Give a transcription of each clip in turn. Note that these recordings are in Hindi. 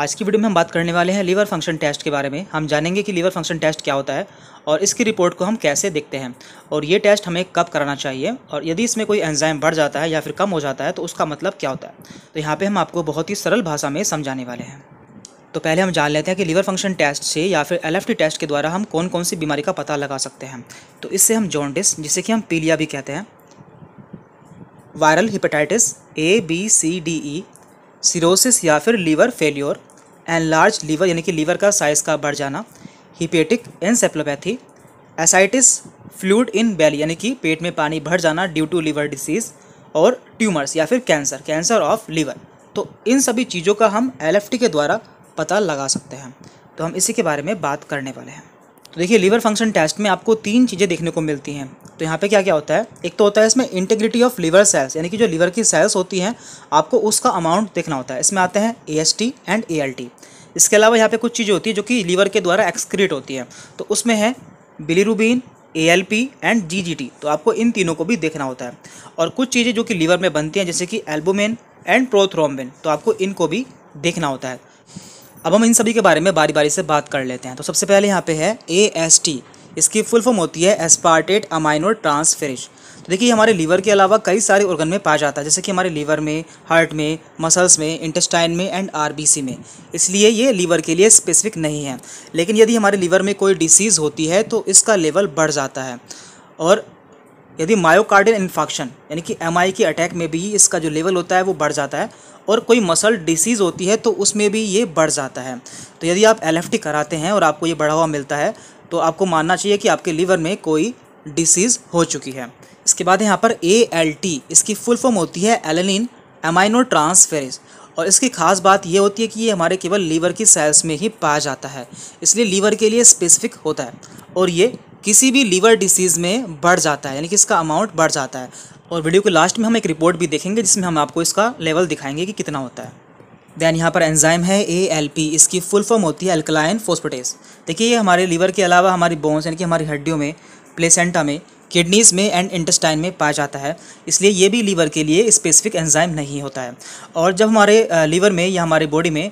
आज की वीडियो में हम बात करने वाले हैं लीवर फंक्शन टेस्ट के बारे में हम जानेंगे कि लीवर फंक्शन टेस्ट क्या होता है और इसकी रिपोर्ट को हम कैसे देखते हैं और ये टेस्ट हमें कब कराना चाहिए और यदि इसमें कोई एंजाइम बढ़ जाता है या फिर कम हो जाता है तो उसका मतलब क्या होता है तो यहाँ पर हम आपको बहुत ही सरल भाषा में समझाने वाले हैं तो पहले हम जान लेते हैं कि लीवर फंक्शन टेस्ट से या फिर एल टेस्ट के द्वारा हम कौन कौन सी बीमारी का पता लगा सकते हैं तो इससे हम जॉन्डिस जिसे कि हम पीलिया भी कहते हैं viral hepatitis A B C D E cirrhosis या फिर liver failure and large liver यानी कि लीवर का साइज़ का बढ़ जाना hepatic encephalopathy ascites fluid in belly यानी कि पेट में पानी भर जाना ड्यू टू लीवर डिसीज़ और ट्यूमर्स या फिर कैंसर कैंसर ऑफ लीवर तो इन सभी चीज़ों का हम एल के द्वारा पता लगा सकते हैं तो हम इसी के बारे में बात करने वाले हैं तो देखिए लीवर फंक्शन टेस्ट में आपको तीन चीज़ें देखने को मिलती हैं तो यहाँ पे क्या क्या होता है एक तो होता है इसमें इंटेग्रिटी ऑफ लीवर सेल्स यानी कि जो लीवर की सेल्स होती हैं आपको उसका अमाउंट देखना होता है इसमें आते हैं ए एंड ए इसके अलावा यहाँ पर कुछ चीज़ें होती है जो कि लीवर के द्वारा एक्सक्रीट होती हैं तो उसमें है bilirubin A L P and G G T तो आपको इन तीनों को भी देखना होता है और कुछ चीज़ें जो कि लीवर में बनती हैं जैसे कि एल्बुमिन एंड प्रोथ्रोम्बिन तो आपको इनको भी देखना होता है अब हम इन सभी के बारे में बारी बारी से बात कर लेते हैं तो सबसे पहले यहाँ पे है ए एस टी इसकी फुल फॉर्म होती है एस्पार्टेट अमाइनो ट्रांसफेरिश तो देखिए हमारे लीवर के अलावा कई सारे ऑर्गन में पाया जाता है जैसे कि हमारे लीवर में हार्ट में मसल्स में इंटेस्टाइन में एंड आरबीसी में इसलिए ये लीवर के लिए स्पेसिफिक नहीं है लेकिन यदि हमारे लीवर में कोई डिसीज़ होती है तो इसका लेवल बढ़ जाता है और यदि मायोकार्डियल इन्फेक्शन यानी कि एम के अटैक में भी इसका जो लेवल होता है वो बढ़ जाता है और कोई मसल डिसीज़ होती है तो उसमें भी ये बढ़ जाता है तो यदि आप एल कराते हैं और आपको ये बढ़ा हुआ मिलता है तो आपको मानना चाहिए कि आपके लीवर में कोई डिसीज़ हो चुकी है इसके बाद यहाँ पर ए एल टी इसकी फुल फॉर्म होती है एलेनिन एमाइनो ट्रांसफेरेज और इसकी खास बात यह होती है कि ये हमारे केवल लीवर की सेल्स में ही पाया जाता है इसलिए लीवर के लिए स्पेसिफिक होता है और ये किसी भी लीवर डिसीज़ में बढ़ जाता है यानी कि इसका अमाउंट बढ़ जाता है और वीडियो के लास्ट में हम एक रिपोर्ट भी देखेंगे जिसमें हम आपको इसका लेवल दिखाएंगे कि कितना होता है देन यहाँ पर एंजाइम है ए एल पी इसकी फुल फॉर्म होती है अल्कलाइन फोस्पोटेस देखिए ये हमारे लीवर के अलावा हमारी बोन्स यानी कि हमारी हड्डियों में प्लेसेंटा में किडनीज़ में एंड इंटेस्टाइन में पाया जाता है इसलिए ये भी लीवर के लिए स्पेसिफिक एंजाइम नहीं होता है और जब हमारे लीवर में या हमारे बॉडी में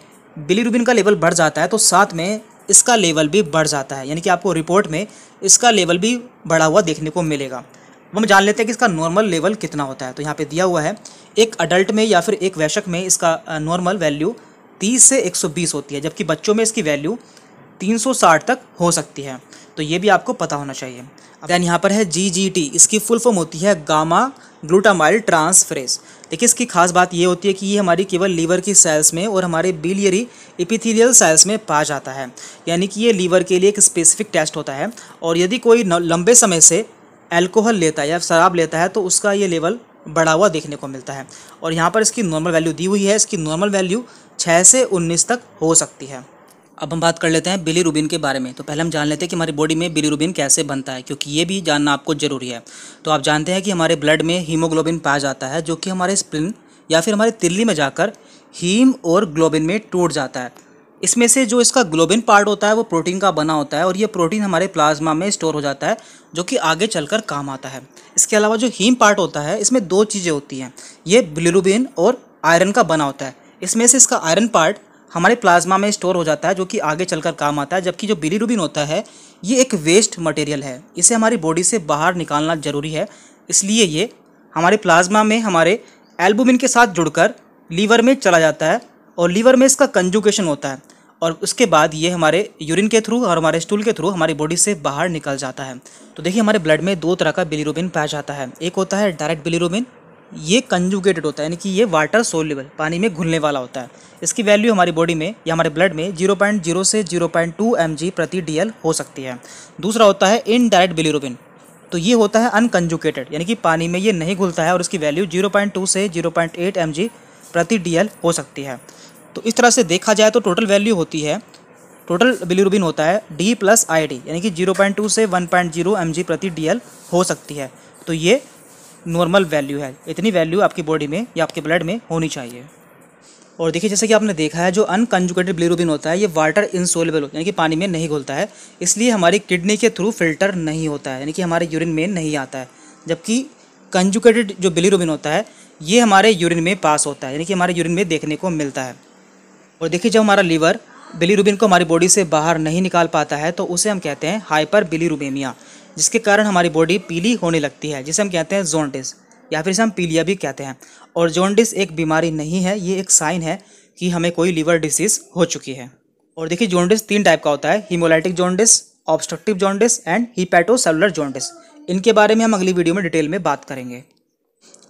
बिलीरुबिन का लेवल बढ़ जाता है तो साथ में इसका लेवल भी बढ़ जाता है यानी कि आपको रिपोर्ट में इसका लेवल भी बढ़ा हुआ देखने को मिलेगा हम जान लेते हैं कि इसका नॉर्मल लेवल कितना होता है तो यहाँ पे दिया हुआ है एक अडल्ट में या फिर एक वैशक में इसका नॉर्मल वैल्यू 30 से 120 होती है जबकि बच्चों में इसकी वैल्यू 360 तक हो सकती है तो ये भी आपको पता होना चाहिए देन यहाँ पर है जी जी टी इसकी फुल फॉर्म होती है गामा ग्लूटामाइल ट्रांसफ्रेस देखिए इसकी खास बात ये होती है कि ये हमारी केवल लीवर की सेल्स में और हमारे बिलियरी एपिथीलियल सेल्स में पाया जाता है यानी कि ये लीवर के लिए एक स्पेसिफिक टेस्ट होता है और यदि कोई लंबे समय से एल्कोहल लेता है या शराब लेता है तो उसका ये लेवल बढ़ा हुआ देखने को मिलता है और यहाँ पर इसकी नॉर्मल वैल्यू दी हुई है इसकी नॉर्मल वैल्यू छः से उन्नीस तक हो सकती है अब हम बात कर लेते हैं बिली रूबिन के बारे में तो पहले हम जान लेते हैं कि हमारी बॉडी में बिली रूबिन कैसे बनता है क्योंकि ये भी जानना आपको ज़रूरी है तो आप जानते हैं कि हमारे ब्लड में हीमोग्लोबिन पाया जाता है जो कि हमारे स्प्लिन या फिर हमारे तिल्ली में जाकर हीम और ग्लोबिन में टूट जाता है इसमें से जो इसका ग्लोबिन पार्ट होता है वो प्रोटीन का बना होता है और ये प्रोटीन हमारे प्लाज्मा में स्टोर हो जाता है जो कि आगे चलकर काम आता है इसके अलावा जो हीम पार्ट होता है इसमें दो चीज़ें होती हैं ये बिलिरुबिन और आयरन का बना होता है इसमें से इसका आयरन पार्ट हमारे प्लाज्मा में स्टोर हो जाता है जो कि आगे चलकर काम आता है जबकि जो बिलीरुबिन होता है ये एक वेस्ट मटेरियल है इसे हमारी बॉडी से बाहर निकालना ज़रूरी है इसलिए ये हमारे प्लाज्मा में हमारे एल्बुमिन के साथ जुड़कर लीवर में चला जाता है और लीवर में इसका कंजुकेशन होता है और उसके बाद ये हमारे यूरिन के थ्रू और हमारे स्टूल के थ्रू हमारी बॉडी से बाहर निकल जाता है तो देखिए हमारे ब्लड में दो तरह का बिलीरोबिन पाया जाता है एक होता है डायरेक्ट बिलीरुबिन ये कंजुगेटेड होता है यानी कि ये वाटर सोल्यूबल पानी में घुलने वाला होता है इसकी वैल्यू हमारी बॉडी में या हमारे ब्लड में 0.0 से 0.2 पॉइंट प्रति डी हो सकती है दूसरा होता है इनडायरेक्ट बिलीरोबिन तो ये होता है अनकंजुकेटेड यानी कि पानी में ये नहीं घुलता है और इसकी वैल्यू 0.2 से 0.8 पॉइंट प्रति डी हो सकती है तो इस तरह से देखा जाए तो टोटल वैल्यू होती है टोटल बिलीरोबिन होता है डी प्लस आई यानी कि जीरो से वन पॉइंट प्रति डी हो सकती है तो ये नॉर्मल वैल्यू है इतनी वैल्यू आपकी बॉडी में या आपके ब्लड में होनी चाहिए और देखिए जैसे कि आपने देखा है जो अनकंजुकेटेड ब्लूरोबिन होता है ये वाटर इंसोलेबल होता है यानी कि पानी में नहीं घुलता है इसलिए हमारी किडनी के थ्रू फिल्टर नहीं होता है यानी कि हमारे यूरिन में नहीं आता है जबकि कंजुकेटेड जो बिलीरोबिन होता है ये हमारे यूरिन में पास होता है यानी कि हमारे यूरिन में देखने को मिलता है और देखिए जब हमारा लीवर बिलीरुबिन को हमारी बॉडी से बाहर नहीं निकाल पाता है तो उसे हम कहते हैं हाइपर बिलीरुबेमिया जिसके कारण हमारी बॉडी पीली होने लगती है जिसे हम कहते हैं जोनडिस या फिर इसे हम पीलिया भी कहते हैं और जोनडिस एक बीमारी नहीं है ये एक साइन है कि हमें कोई लीवर डिसीज़ हो चुकी है और देखिए जोनडिस तीन टाइप का होता है haemolytic jaundice obstructive jaundice and hepatocellular jaundice इनके बारे में हम अगली वीडियो में डिटेल में बात करेंगे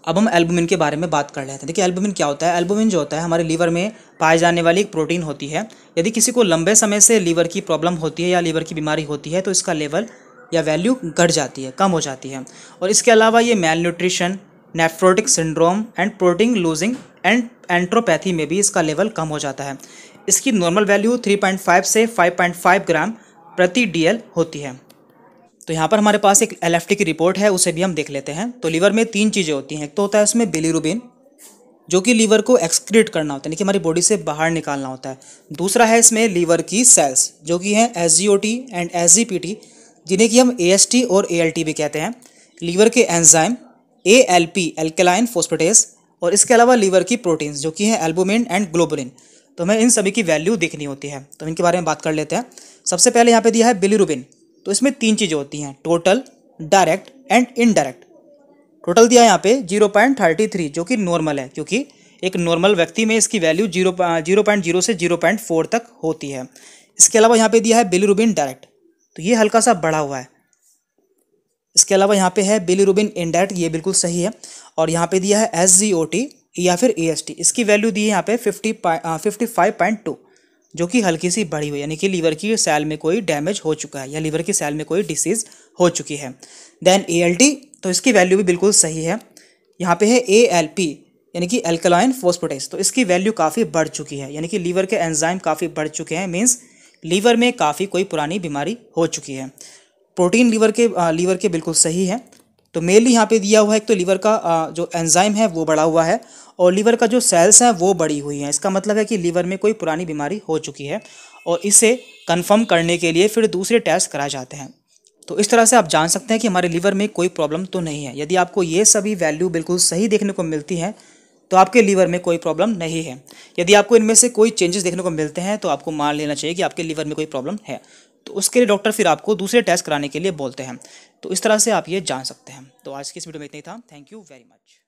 अब हम एल्बुमिन के बारे में बात कर लेते हैं देखिए एल्बुमिन क्या होता है एल्बुमिन जो होता है हमारे लीवर में पाए जाने वाली एक प्रोटीन होती है यदि किसी को लंबे समय से लीवर की प्रॉब्लम होती है या लीवर की बीमारी होती है तो इसका लेवल या वैल्यू घट जाती है कम हो जाती है और इसके अलावा ये malnutrition nephrotic syndrome and protein losing and enteropathy में भी इसका लेवल कम हो जाता है इसकी नॉर्मल वैल्यू 3.5 से 5.5 ग्राम प्रति डीएल होती है तो यहाँ पर हमारे पास एक एल की रिपोर्ट है उसे भी हम देख लेते हैं तो लीवर में तीन चीज़ें होती हैं एक तो होता है उसमें बिलीरुबिन जो कि लीवर को एक्सक्रीट करना होता है यानी कि हमारी बॉडी से बाहर निकालना होता है दूसरा है इसमें लीवर की सेल्स जो कि हैं एस एंड एस जिन्हें कि हम ए और ए भी कहते हैं लीवर के enzyme A L P alkaline phosphatase और इसके अलावा लीवर की प्रोटीन्स जो कि हैं एल्बोमिन एंड ग्लोबुलिन तो हमें इन सभी की वैल्यू देखनी होती है तो इनके बारे में बात कर लेते हैं सबसे पहले यहाँ पे दिया है बिलीरुबिन तो इसमें तीन चीज़ें होती हैं total direct and indirect total दिया है यहाँ पे जीरो पॉइंट थर्टी थ्री जो कि नॉर्मल है क्योंकि एक नॉर्मल व्यक्ति में इसकी value zero zero point zero से जीरो पॉइंट फोर तक होती है इसके अलावा यहाँ पे दिया है बिलीरुबिन डायरेक्ट तो ये हल्का सा बढ़ा हुआ है इसके अलावा यहाँ पे है बिली रूबिन इंडेट ये बिल्कुल सही है और यहाँ पे दिया है एस जी ओ टी या फिर ए एस टी इसकी वैल्यू दी है यहाँ पे fifty fifty five point two जो कि हल्की सी बढ़ी हुई यानी कि लीवर की सेल में कोई डैमेज हो चुका है या लीवर की सेल में कोई डिसीज़ हो चुकी है देन ए एल टी तो इसकी वैल्यू भी बिल्कुल सही है यहाँ पे है ए एल पी यानी कि एल्कलाइन फोस्पोटेस तो इसकी वैल्यू काफ़ी बढ़ चुकी है यानी कि लीवर के एंजाइम काफ़ी बढ़ चुके हैं मीन्स लीवर में काफ़ी कोई पुरानी बीमारी हो चुकी है प्रोटीन लीवर के लीवर के बिल्कुल सही है तो मेनली यहाँ पे दिया हुआ है एक तो लीवर का जो एंजाइम है वो बढ़ा हुआ है और लीवर का जो सेल्स हैं वो बढ़ी हुई हैं इसका मतलब है कि लीवर में कोई पुरानी बीमारी हो चुकी है और इसे कंफर्म करने के लिए फिर दूसरे टेस्ट कराए जाते हैं तो इस तरह से आप जान सकते हैं कि हमारे लीवर में कोई प्रॉब्लम तो नहीं है यदि आपको ये सभी वैल्यू बिल्कुल सही देखने को मिलती है तो आपके लीवर में कोई प्रॉब्लम नहीं है यदि आपको इनमें से कोई चेंजेस देखने को मिलते हैं तो आपको मान लेना चाहिए कि आपके लीवर में कोई प्रॉब्लम है तो उसके लिए डॉक्टर फिर आपको दूसरे टेस्ट कराने के लिए बोलते हैं तो इस तरह से आप ये जान सकते हैं तो आज की इस वीडियो में इतना ही था थैंक यू वेरी मच